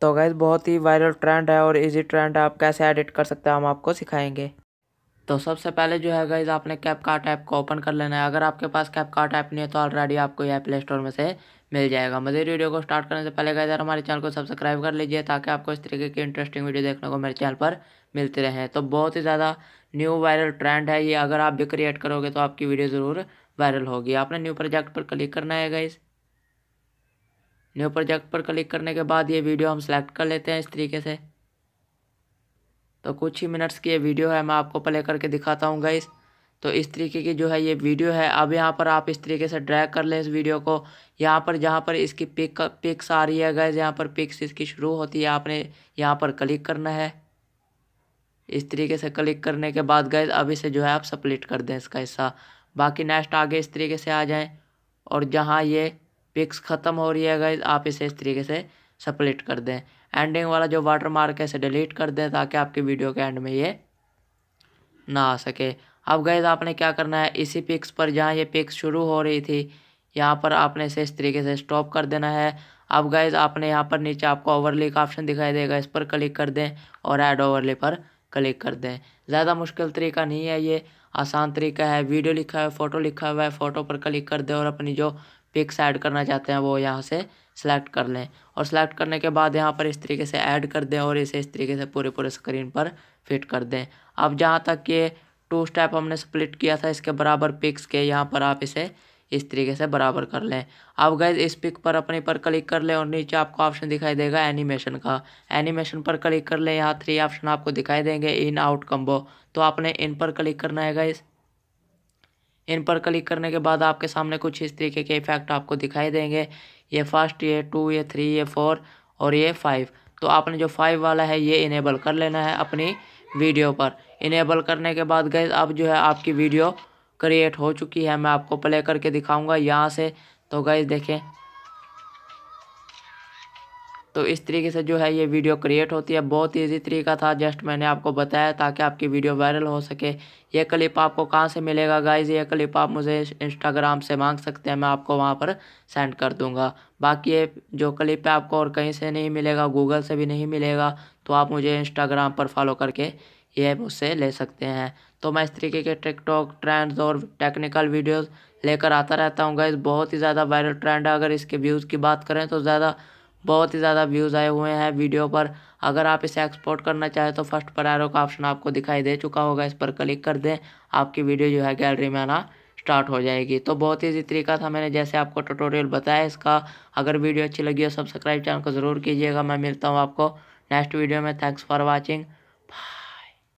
तो गैस बहुत ही viral trend है और इजी ट्रेंड है आप कैसे एडिट कर सकते हैं हम आपको सिखाएंगे तो सबसे पहले जो है गैज़ आपने कैप कार्ट ऐप को ओपन कर लेना है अगर आपके पास कैप कार्ट ऐप नहीं है तो ऑलरेडी आपको यह प्ले स्टोर में से मिल जाएगा मजे वीडियो को स्टार्ट करने से पहले गए यार हमारे चैनल को सब्सक्राइब कर लीजिए ताकि आपको इस तरीके की इंटरेस्टिंग वीडियो देखने को मेरे चैनल पर मिलते रहें तो बहुत ही ज़्यादा न्यू वायरल ट्रेंड है ये अगर आप भी क्रिएट करोगे तो आपकी वीडियो ज़रूर वायरल होगी आपने न्यू प्रोजेक्ट पर क्लिक करना है गाइज़ न्यू प्रोजेक्ट पर क्लिक करने के बाद ये वीडियो हम सेलेक्ट कर लेते हैं इस तरीके से तो कुछ ही मिनट्स की ये वीडियो है मैं आपको प्ले करके दिखाता हूँ गाइस तो इस तरीके की जो है ये वीडियो है अब यहाँ पर आप इस तरीके से ड्रैग कर लें इस वीडियो को यहाँ पर जहाँ पर इसकी पिक पिक्स आ रही है गैस यहाँ पर पिक्स इसकी शुरू होती है आपने यहाँ पर क्लिक करना है इस तरीके से क्लिक करने के बाद गैस अब इसे जो है आप स्प्लिट कर दें इसका हिस्सा बाकी नेक्स्ट आगे इस तरीके से आ जाएँ और जहाँ ये पिक्स ख़त्म हो रही है गाइज आप इसे इस तरीके से सप्लिट कर दें एंडिंग वाला जो वाटर मार्क है इसे डिलीट कर दें ताकि आपकी वीडियो के एंड में ये ना आ सके अब गैज आपने क्या करना है इसी पिक्स पर जहाँ ये पिक्स शुरू हो रही थी यहाँ पर आपने इसे इस तरीके से स्टॉप कर देना है अब गैज आपने यहाँ पर नीचे आपको ओवरले का ऑप्शन दिखाई देगा इस पर क्लिक कर दें और ऐड ओवरले पर क्लिक कर दें ज़्यादा मुश्किल तरीका नहीं है ये आसान तरीका है वीडियो लिखा है फ़ोटो लिखा हुआ है फ़ोटो पर क्लिक कर दें और अपनी जो पिक्स ऐड करना चाहते हैं वो यहाँ से सेलेक्ट कर लें और सेलेक्ट करने के बाद यहाँ पर इस तरीके से ऐड कर दें और इसे इस तरीके से पूरे पूरे स्क्रीन पर फिट कर दें अब जहाँ तक ये टू स्टेप हमने स्प्लिट किया था इसके बराबर पिक्स के यहाँ पर आप इसे इस तरीके से बराबर कर लें अब गए इस पिक पर अपने पर क्लिक कर लें और नीचे आपको ऑप्शन दिखाई देगा एनिमेशन का एनिमेशन पर क्लिक कर लें यहाँ थ्री ऑप्शन आपको दिखाई देंगे इन आउट कम्बो तो आपने इन पर क्लिक करना है इस इन पर क्लिक करने के बाद आपके सामने कुछ इस तरीके के इफेक्ट आपको दिखाई देंगे ये फर्स्ट ये टू ये थ्री ये फोर और ये फाइव तो आपने जो फाइव वाला है ये इनेबल कर लेना है अपनी वीडियो पर इनेबल करने के बाद गए अब जो है आपकी वीडियो क्रिएट हो चुकी है मैं आपको प्ले करके दिखाऊंगा यहाँ से तो गए देखें तो इस तरीके से जो है ये वीडियो क्रिएट होती है बहुत ईजी तरीका था जस्ट मैंने आपको बताया ताकि आपकी वीडियो वायरल हो सके ये क्लिप आपको कहाँ से मिलेगा गाइज ये क्लिप आप मुझे इंस्टाग्राम से मांग सकते हैं मैं आपको वहाँ पर सेंड कर दूँगा बाकी ये जो क्लिप है आपको और कहीं से नहीं मिलेगा गूगल से भी नहीं मिलेगा तो आप मुझे इंस्टाग्राम पर फॉलो करके ये मुझसे ले सकते हैं तो मैं इस तरीके के टिकटॉक ट्रेंड्स और टेक्निकल वीडियोज़ लेकर आता रहता हूँ गाइज बहुत ही ज़्यादा वायरल ट्रेंड है अगर इसके व्यूज़ की बात करें तो ज़्यादा बहुत ही ज़्यादा व्यूज़ आए हुए हैं वीडियो पर अगर आप इसे एक्सपोर्ट करना चाहें तो फर्स्ट पर आरो का ऑप्शन आपको दिखाई दे चुका होगा इस पर क्लिक कर दें आपकी वीडियो जो है गैलरी में आना स्टार्ट हो जाएगी तो बहुत ही इजी तरीका था मैंने जैसे आपको ट्यूटोरियल बताया इसका अगर वीडियो अच्छी लगी हो सब्सक्राइब चैनल को ज़रूर कीजिएगा मैं मिलता हूँ आपको नेक्स्ट वीडियो में थैंक्स फॉर वॉचिंग